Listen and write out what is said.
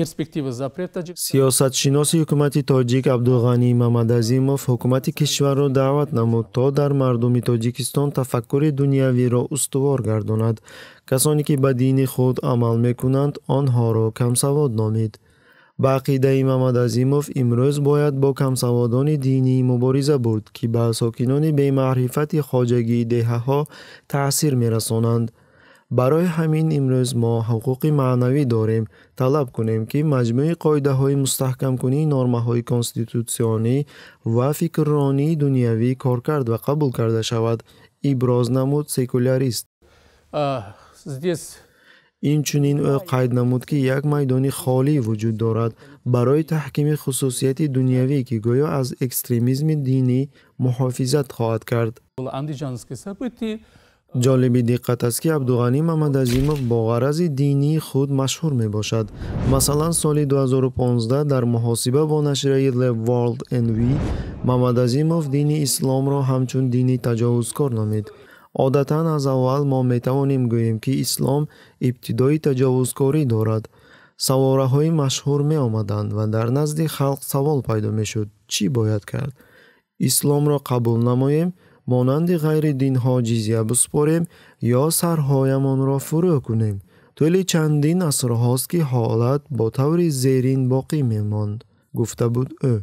перспектива запрета сиёсатшиноси ҳукумати тоҷик абдулғанӣ мамадазимов ҳукумати кишварро даъват намуд то дар мардуми тоҷикистон тафаккури дунявиро устувор гардонад касоне ки ба дини худ амал мекунанд онҳоро камсавод номид ба ақидаи мамадазимов имрӯз бояд бо камсаводони динӣ мубориза бурд ки ба сокинони бемаърифати хоҷагии деҳаҳо таъсир мерасонанд барои ҳамин имрӯз мо ҳуқуқи маънавӣ дорем талаб кунем ки маҷмӯи қоидаҳои мустаҳкамкунии нормаҳои конститутсионӣ ва фикрронии дунявӣ кор кард ва қабул карда шавад иброз намуд секулярист инчунин ӯ қайд намуд ки як майдони холӣ вуҷуд дорад барои таҳкими хусусияти дунявӣ ки гӯё аз экстремизми динӣ муҳофизат хоҳад кард ҷолиби диққат аст ки абдуғани мамадазимов бо ғарази динии худ машҳур мебошад масалан соли 2015 дар муҳосиба бо нашрияи the world nv мамадазимов дини исломро ҳамчун дини таҷовузкор номид одатан аз аввал мо метавонем гӯем ки ислом ибтидои таҷовузкорӣ дорад савораҳои машҳур меомаданд ва дар назди халқ савол пайдо мешуд чӣ бояд кард исломро қабул намоем монанди ғайридинҳо ҷизя бисупорем ё сарҳоямонро фурӯ кунем тӯли чандин асрҳост ки ҳолат бо таври зерин боқӣ мемонд гуфта буд ӯ